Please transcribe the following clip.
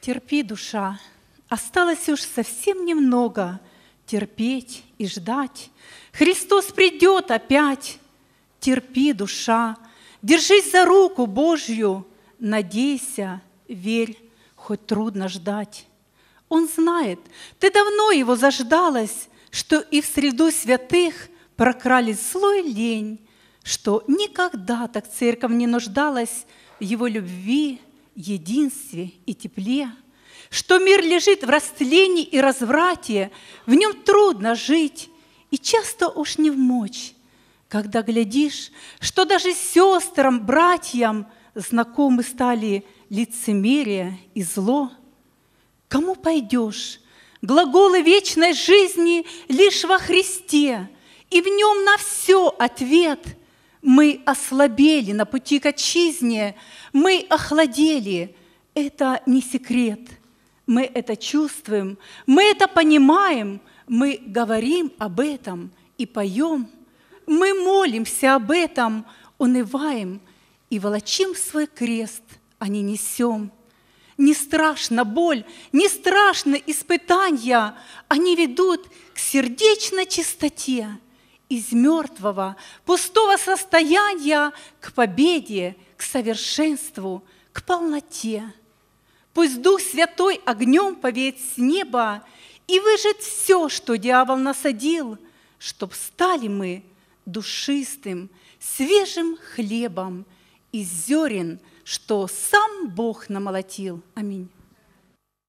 Терпи, душа, осталось уж совсем немного терпеть и ждать. Христос придет опять. Терпи, душа, держись за руку Божью, надейся, верь, хоть трудно ждать. Он знает, ты давно его заждалась, что и в среду святых прокрались слой лень, что никогда так церковь не нуждалась в его любви, единстве и тепле, что мир лежит в растлении и разврате, в нем трудно жить и часто уж не в мочь, когда глядишь, что даже сестрам, братьям знакомы стали лицемерие и зло. Кому пойдешь? Глаголы вечной жизни лишь во Христе, и в нем на все ответ – мы ослабели на пути к отчизне, мы охладели. Это не секрет. Мы это чувствуем, мы это понимаем, мы говорим об этом и поем. Мы молимся об этом, унываем и волочим свой крест, а не несем – не страшна боль, не страшны испытания, они ведут к сердечной чистоте, из мертвого, пустого состояния к победе, к совершенству, к полноте. Пусть Дух Святой огнем повеет с неба и выжжет все, что дьявол насадил, чтоб стали мы душистым, свежим хлебом из зерен, что сам Бог намолотил. Аминь.